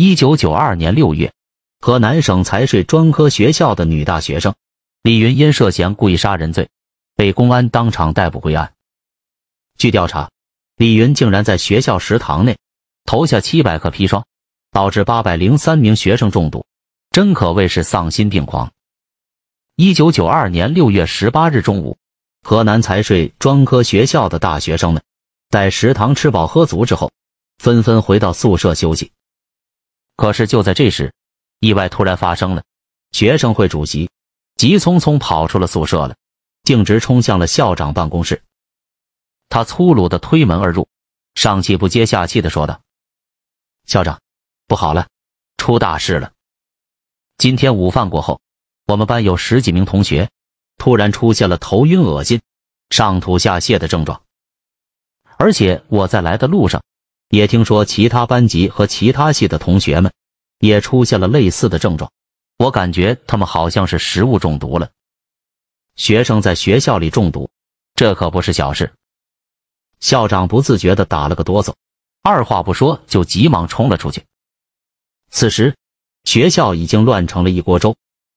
一九九二年六月，河南省财税专科学校的女大学生李云因涉嫌故意杀人罪，被公安当场逮捕归案。据调查，李云竟然在学校食堂内投下七百克砒霜，导致八百零三名学生中毒，真可谓是丧心病狂。一九九二年六月十八日中午，河南财税专科学校的大学生们在食堂吃饱喝足之后，纷纷回到宿舍休息。可是就在这时，意外突然发生了。学生会主席急匆匆跑出了宿舍了，径直冲向了校长办公室。他粗鲁的推门而入，上气不接下气的说道：“校长，不好了，出大事了！今天午饭过后，我们班有十几名同学突然出现了头晕、恶心、上吐下泻的症状，而且我在来的路上。”也听说其他班级和其他系的同学们也出现了类似的症状，我感觉他们好像是食物中毒了。学生在学校里中毒，这可不是小事。校长不自觉地打了个哆嗦，二话不说就急忙冲了出去。此时，学校已经乱成了一锅粥，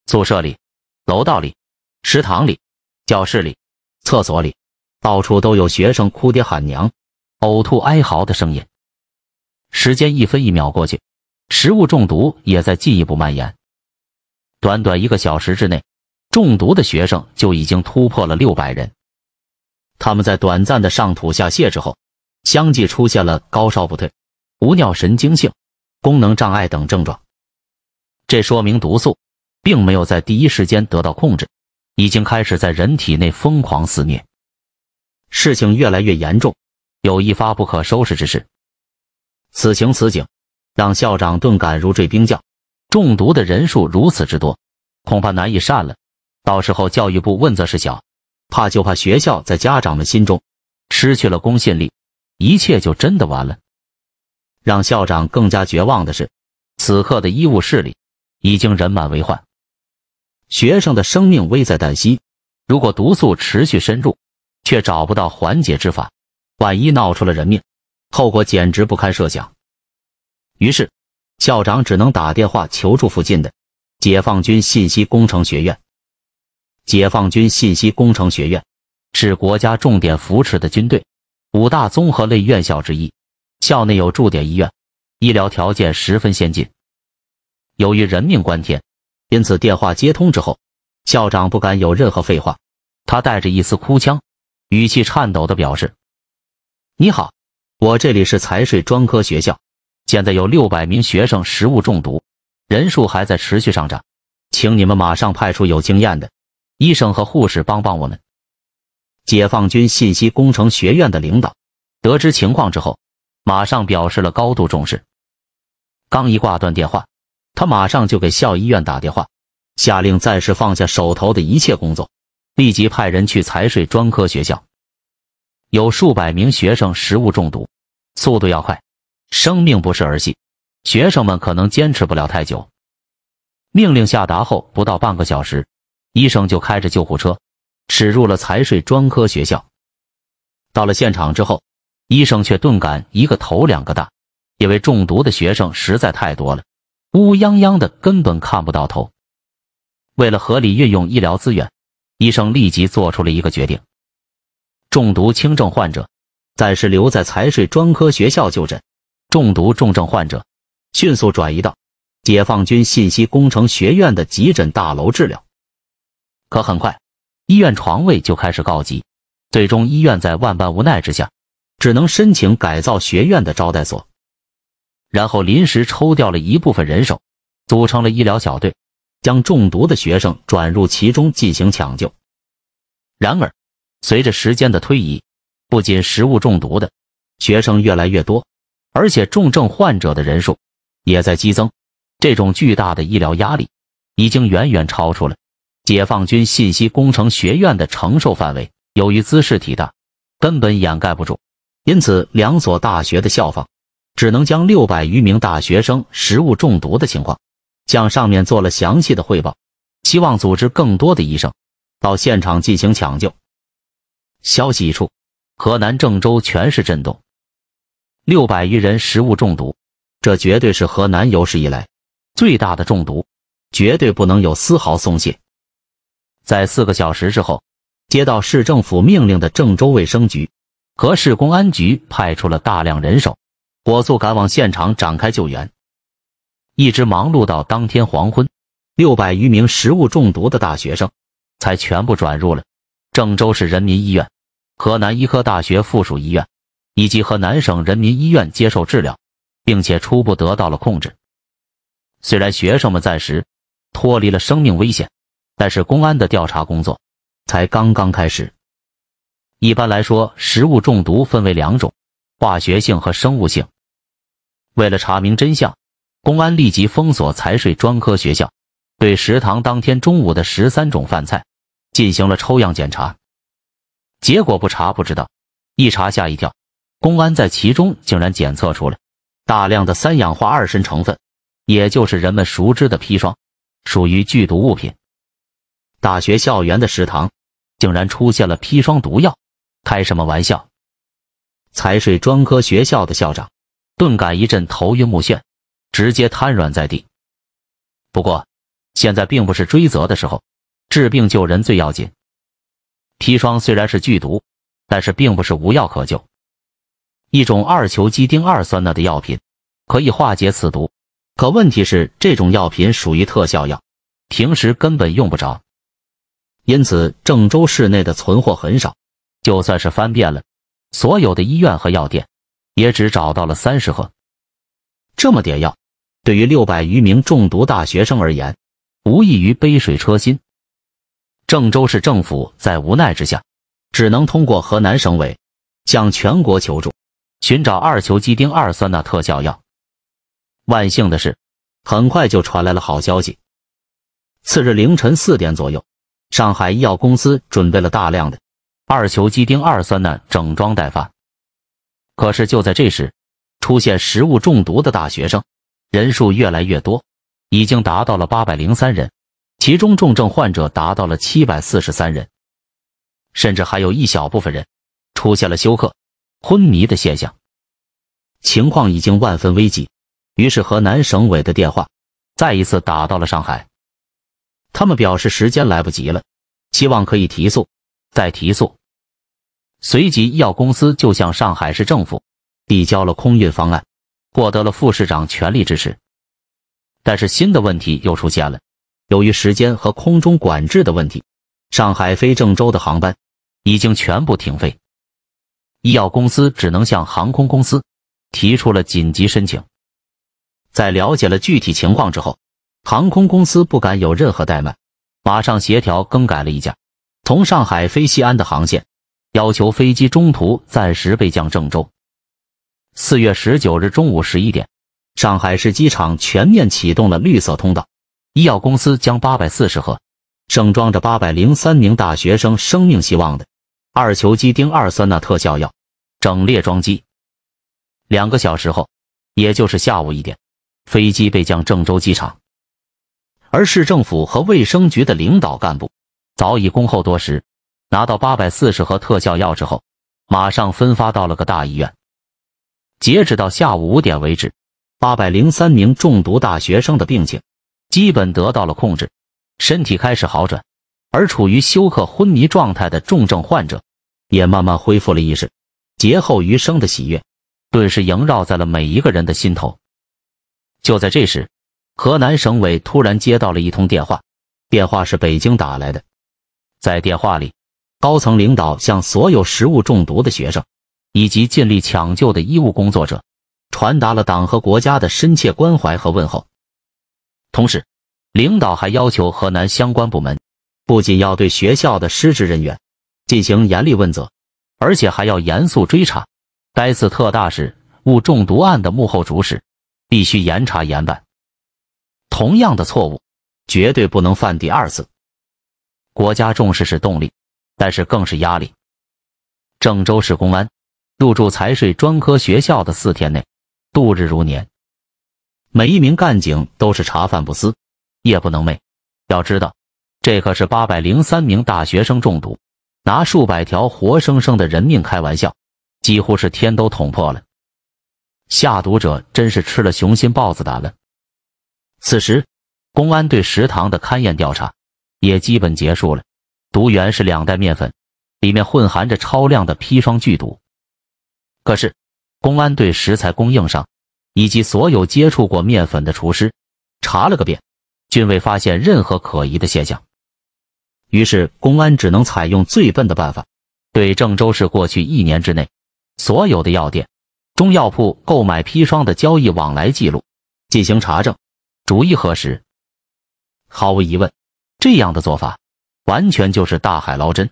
宿舍里、楼道里、食堂里、教室里、厕所里，到处都有学生哭爹喊娘、呕吐哀嚎的声音。时间一分一秒过去，食物中毒也在进一步蔓延。短短一个小时之内，中毒的学生就已经突破了六百人。他们在短暂的上吐下泻之后，相继出现了高烧不退、无尿、神经性功能障碍等症状。这说明毒素并没有在第一时间得到控制，已经开始在人体内疯狂肆虐。事情越来越严重，有一发不可收拾之势。此情此景，让校长顿感如坠冰窖。中毒的人数如此之多，恐怕难以善了。到时候教育部问责是小，怕就怕学校在家长们心中失去了公信力，一切就真的完了。让校长更加绝望的是，此刻的医务室里已经人满为患，学生的生命危在旦夕。如果毒素持续深入，却找不到缓解之法，万一闹出了人命。后果简直不堪设想。于是，校长只能打电话求助附近的解放军信息工程学院。解放军信息工程学院是国家重点扶持的军队五大综合类院校之一，校内有驻点医院，医疗条件十分先进。由于人命关天，因此电话接通之后，校长不敢有任何废话，他带着一丝哭腔，语气颤抖的表示：“你好。”我这里是财税专科学校，现在有六百名学生食物中毒，人数还在持续上涨，请你们马上派出有经验的医生和护士帮帮我们。解放军信息工程学院的领导得知情况之后，马上表示了高度重视。刚一挂断电话，他马上就给校医院打电话，下令暂时放下手头的一切工作，立即派人去财税专科学校。有数百名学生食物中毒，速度要快，生命不是儿戏，学生们可能坚持不了太久。命令下达后不到半个小时，医生就开着救护车驶入了财税专科学校。到了现场之后，医生却顿感一个头两个大，因为中毒的学生实在太多了，乌泱泱的根本看不到头。为了合理运用医疗资源，医生立即做出了一个决定。中毒轻症患者暂时留在财税专科学校就诊，中毒重症患者迅速转移到解放军信息工程学院的急诊大楼治疗。可很快，医院床位就开始告急，最终医院在万般无奈之下，只能申请改造学院的招待所，然后临时抽调了一部分人手，组成了医疗小队，将中毒的学生转入其中进行抢救。然而，随着时间的推移，不仅食物中毒的学生越来越多，而且重症患者的人数也在激增。这种巨大的医疗压力已经远远超出了解放军信息工程学院的承受范围。由于姿事体大，根本掩盖不住，因此两所大学的校方只能将六百余名大学生食物中毒的情况向上面做了详细的汇报，希望组织更多的医生到现场进行抢救。消息一出，河南郑州全市震动。六百余人食物中毒，这绝对是河南有史以来最大的中毒，绝对不能有丝毫松懈。在四个小时之后，接到市政府命令的郑州卫生局和市公安局派出了大量人手，火速赶往现场展开救援。一直忙碌到当天黄昏，六百余名食物中毒的大学生才全部转入了。郑州市人民医院、河南医科大学附属医院以及河南省人民医院接受治疗，并且初步得到了控制。虽然学生们暂时脱离了生命危险，但是公安的调查工作才刚刚开始。一般来说，食物中毒分为两种：化学性和生物性。为了查明真相，公安立即封锁财税专科学校，对食堂当天中午的十三种饭菜。进行了抽样检查，结果不查不知道，一查吓一跳。公安在其中竟然检测出了大量的三氧化二砷成分，也就是人们熟知的砒霜，属于剧毒物品。大学校园的食堂竟然出现了砒霜毒药，开什么玩笑？财税专科学校的校长顿感一阵头晕目眩，直接瘫软在地。不过，现在并不是追责的时候。治病救人最要紧。砒霜虽然是剧毒，但是并不是无药可救。一种二球基丁二酸钠的药品可以化解此毒，可问题是这种药品属于特效药，平时根本用不着。因此，郑州市内的存货很少，就算是翻遍了所有的医院和药店，也只找到了三十盒。这么点药，对于六百余名中毒大学生而言，无异于杯水车薪。郑州市政府在无奈之下，只能通过河南省委向全国求助，寻找二球基丁二酸钠特效药。万幸的是，很快就传来了好消息。次日凌晨四点左右，上海医药公司准备了大量的二球基丁二酸钠，整装待发。可是就在这时，出现食物中毒的大学生人数越来越多，已经达到了八百零三人。其中重症患者达到了七百四十三人，甚至还有一小部分人出现了休克、昏迷的现象，情况已经万分危急。于是河南省委的电话再一次打到了上海，他们表示时间来不及了，希望可以提速，再提速。随即，医药公司就向上海市政府递交了空运方案，获得了副市长全力支持。但是新的问题又出现了。由于时间和空中管制的问题，上海飞郑州的航班已经全部停飞。医药公司只能向航空公司提出了紧急申请。在了解了具体情况之后，航空公司不敢有任何怠慢，马上协调更改了一架从上海飞西安的航线，要求飞机中途暂时备降郑州。四月十九日中午十一点，上海市机场全面启动了绿色通道。医药公司将八百四十盒盛装着八百零三名大学生生命希望的二球基丁二酸钠特效药整列装机。两个小时后，也就是下午一点，飞机备降郑州机场。而市政府和卫生局的领导干部早已恭候多时。拿到八百四十盒特效药之后，马上分发到了个大医院。截止到下午五点为止，八百零三名中毒大学生的病情。基本得到了控制，身体开始好转，而处于休克昏迷状态的重症患者也慢慢恢复了意识。劫后余生的喜悦顿时萦绕在了每一个人的心头。就在这时，河南省委突然接到了一通电话，电话是北京打来的。在电话里，高层领导向所有食物中毒的学生以及尽力抢救的医务工作者传达了党和国家的深切关怀和问候。同时，领导还要求河南相关部门不仅要对学校的失职人员进行严厉问责，而且还要严肃追查该次特大食物中毒案的幕后主使，必须严查严办。同样的错误绝对不能犯第二次。国家重视是动力，但是更是压力。郑州市公安入驻财税专科学校的四天内，度日如年。每一名干警都是茶饭不思，夜不能寐。要知道，这可是八百零三名大学生中毒，拿数百条活生生的人命开玩笑，几乎是天都捅破了。下毒者真是吃了雄心豹子胆了。此时，公安对食堂的勘验调查也基本结束了。毒源是两袋面粉，里面混含着超量的砒霜剧毒。可是，公安对食材供应商。以及所有接触过面粉的厨师，查了个遍，均未发现任何可疑的现象。于是，公安只能采用最笨的办法，对郑州市过去一年之内所有的药店、中药铺购买砒霜的交易往来记录进行查证，逐一核实。毫无疑问，这样的做法完全就是大海捞针。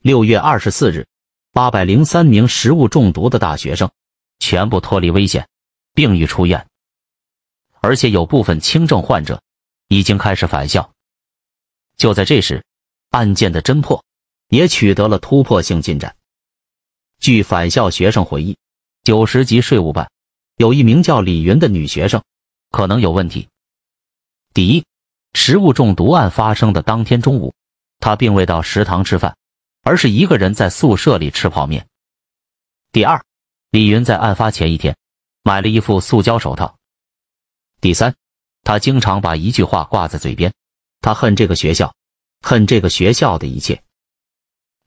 六月二十四日，八百零三名食物中毒的大学生全部脱离危险。并已出院，而且有部分轻症患者已经开始返校。就在这时，案件的侦破也取得了突破性进展。据返校学生回忆，九十级税务办有一名叫李云的女学生，可能有问题。第一，食物中毒案发生的当天中午，她并未到食堂吃饭，而是一个人在宿舍里吃泡面。第二，李云在案发前一天。买了一副塑胶手套。第三，他经常把一句话挂在嘴边：他恨这个学校，恨这个学校的一切。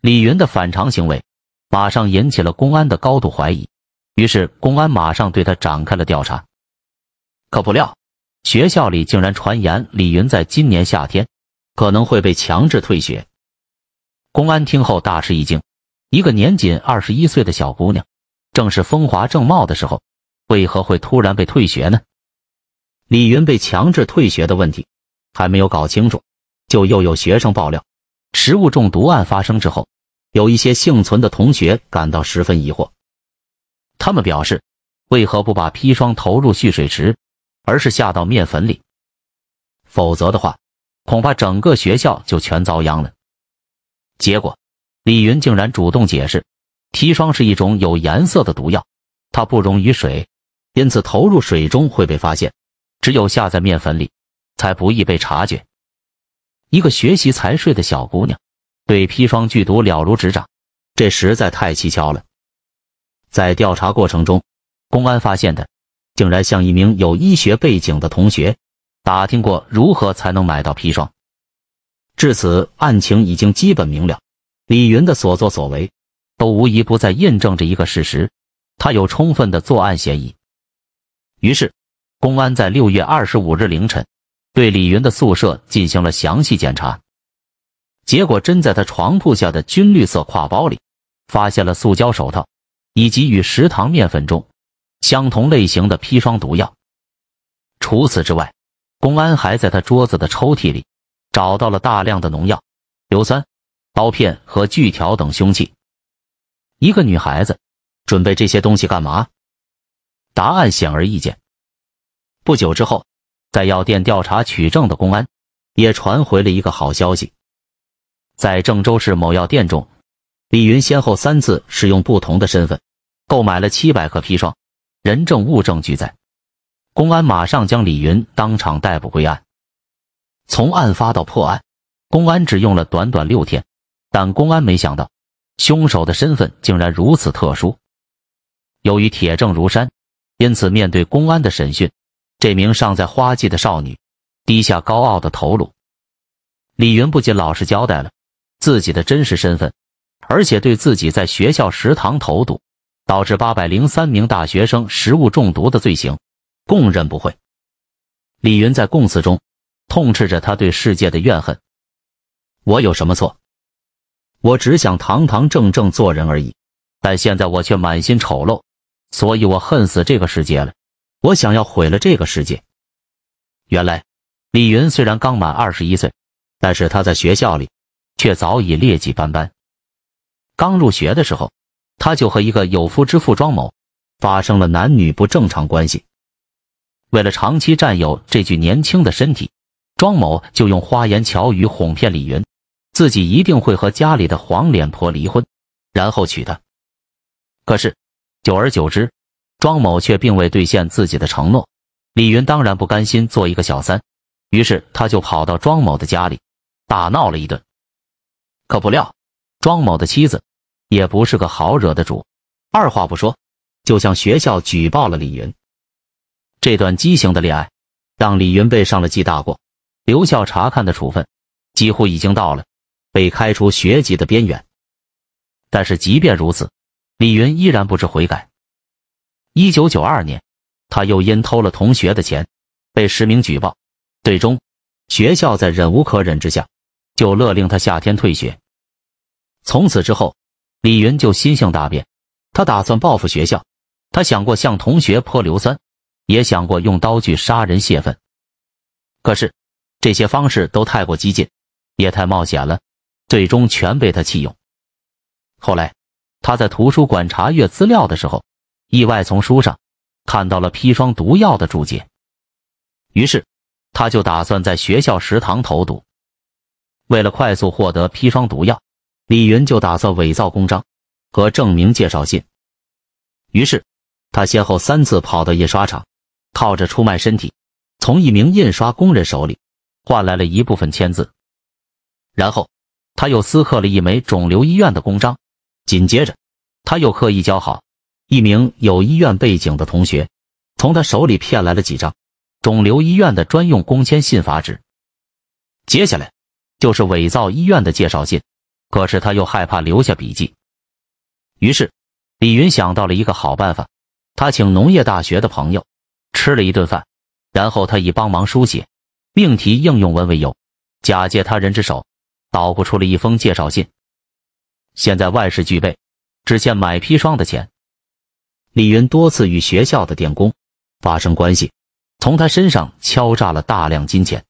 李云的反常行为，马上引起了公安的高度怀疑。于是，公安马上对他展开了调查。可不料，学校里竟然传言李云在今年夏天可能会被强制退学。公安听后大吃一惊：一个年仅二十一岁的小姑娘，正是风华正茂的时候。为何会突然被退学呢？李云被强制退学的问题还没有搞清楚，就又有学生爆料：食物中毒案发生之后，有一些幸存的同学感到十分疑惑。他们表示，为何不把砒霜投入蓄水池，而是下到面粉里？否则的话，恐怕整个学校就全遭殃了。结果，李云竟然主动解释：砒霜是一种有颜色的毒药，它不溶于水。因此，投入水中会被发现。只有下在面粉里，才不易被察觉。一个学习财税的小姑娘，对砒霜剧毒了如指掌，这实在太蹊跷了。在调查过程中，公安发现的竟然向一名有医学背景的同学打听过如何才能买到砒霜。至此，案情已经基本明了。李云的所作所为，都无疑不再印证着一个事实：她有充分的作案嫌疑。于是，公安在六月二十五日凌晨对李云的宿舍进行了详细检查，结果真在他床铺下的军绿色挎包里发现了塑胶手套，以及与食堂面粉中相同类型的砒霜毒药。除此之外，公安还在他桌子的抽屉里找到了大量的农药、硫酸、刀片和锯条等凶器。一个女孩子准备这些东西干嘛？答案显而易见。不久之后，在药店调查取证的公安也传回了一个好消息：在郑州市某药店中，李云先后三次使用不同的身份购买了七百克砒霜，人证物证俱在。公安马上将李云当场逮捕归案。从案发到破案，公安只用了短短六天。但公安没想到，凶手的身份竟然如此特殊。由于铁证如山。因此，面对公安的审讯，这名尚在花季的少女低下高傲的头颅。李云不仅老实交代了自己的真实身份，而且对自己在学校食堂投毒，导致八百零三名大学生食物中毒的罪行供认不讳。李云在供词中痛斥着他对世界的怨恨：“我有什么错？我只想堂堂正正做人而已，但现在我却满心丑陋。”所以我恨死这个世界了，我想要毁了这个世界。原来，李云虽然刚满二十一岁，但是他在学校里却早已劣迹斑斑。刚入学的时候，他就和一个有夫之妇庄某发生了男女不正常关系。为了长期占有这具年轻的身体，庄某就用花言巧语哄骗李云，自己一定会和家里的黄脸婆离婚，然后娶她。可是。久而久之，庄某却并未兑现自己的承诺。李云当然不甘心做一个小三，于是他就跑到庄某的家里大闹了一顿。可不料，庄某的妻子也不是个好惹的主，二话不说就向学校举报了李云。这段畸形的恋爱让李云被上了记大过、留校查看的处分，几乎已经到了被开除学籍的边缘。但是，即便如此。李云依然不知悔改。一九九二年，他又因偷了同学的钱，被实名举报。最终，学校在忍无可忍之下，就勒令他夏天退学。从此之后，李云就心性大变。他打算报复学校，他想过向同学泼硫酸，也想过用刀具杀人泄愤。可是，这些方式都太过激进，也太冒险了，最终全被他弃用。后来。他在图书馆查阅资料的时候，意外从书上看到了砒霜毒药的注解，于是他就打算在学校食堂投毒。为了快速获得砒霜毒药，李云就打算伪造公章和证明介绍信。于是，他先后三次跑到印刷厂，靠着出卖身体，从一名印刷工人手里换来了一部分签字。然后，他又私刻了一枚肿瘤医院的公章。紧接着，他又刻意交好一名有医院背景的同学，从他手里骗来了几张肿瘤医院的专用公签信法纸。接下来就是伪造医院的介绍信，可是他又害怕留下笔迹，于是李云想到了一个好办法，他请农业大学的朋友吃了一顿饭，然后他以帮忙书写命题应用文为由，假借他人之手，捣鼓出了一封介绍信。现在万事俱备，只欠买砒霜的钱。李云多次与学校的电工发生关系，从他身上敲诈了大量金钱。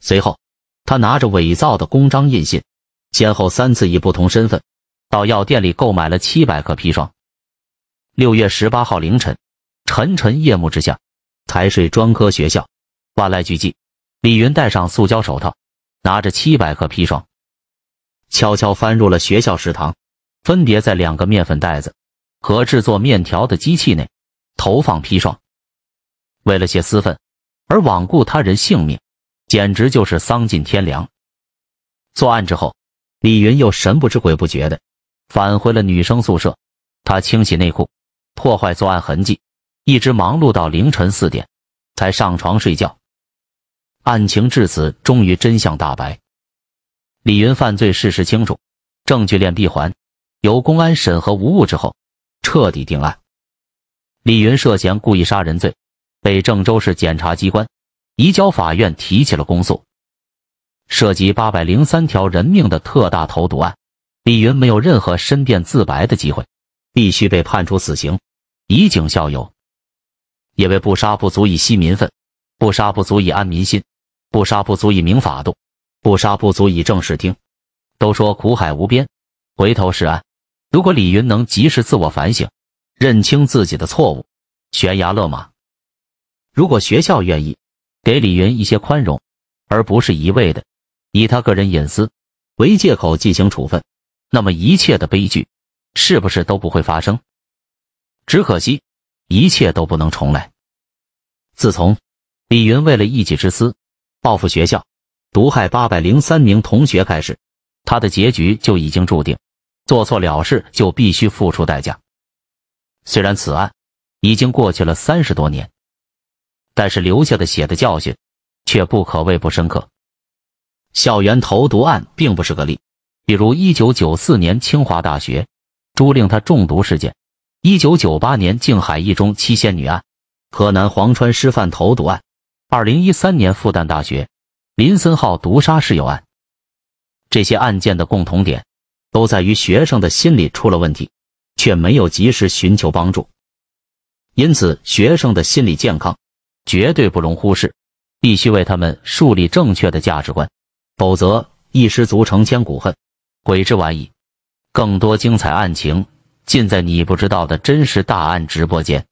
随后，他拿着伪造的公章印信，先后三次以不同身份到药店里购买了七百克砒霜。六月十八号凌晨，沉沉夜幕之下，财税专科学校万籁俱寂。李云戴上塑胶手套，拿着七百克砒霜。悄悄翻入了学校食堂，分别在两个面粉袋子和制作面条的机器内投放砒霜。为了泄私愤而罔顾他人性命，简直就是丧尽天良。作案之后，李云又神不知鬼不觉的返回了女生宿舍，他清洗内裤，破坏作案痕迹，一直忙碌到凌晨四点才上床睡觉。案情至此，终于真相大白。李云犯罪事实清楚，证据链闭环，由公安审核无误之后，彻底定案。李云涉嫌故意杀人罪，被郑州市检察机关移交法院提起了公诉。涉及八百零三条人命的特大投毒案，李云没有任何申辩自白的机会，必须被判处死刑，以儆效尤。因为不杀不足以息民愤，不杀不足以安民心，不杀不足以明法度。不杀不足以正视听。都说苦海无边，回头是岸。如果李云能及时自我反省，认清自己的错误，悬崖勒马；如果学校愿意给李云一些宽容，而不是一味的以他个人隐私为借口进行处分，那么一切的悲剧是不是都不会发生？只可惜，一切都不能重来。自从李云为了一己之私报复学校。毒害八百零三名同学开始，他的结局就已经注定。做错了事就必须付出代价。虽然此案已经过去了三十多年，但是留下的血的教训却不可谓不深刻。校园投毒案并不是个例，比如一九九四年清华大学朱令他中毒事件，一九九八年静海一中七仙女案，河南潢川师范投毒案，二零一三年复旦大学。林森浩毒杀室友案，这些案件的共同点都在于学生的心理出了问题，却没有及时寻求帮助。因此，学生的心理健康绝对不容忽视，必须为他们树立正确的价值观，否则一失足成千古恨，悔之晚矣。更多精彩案情尽在你不知道的真实大案直播间。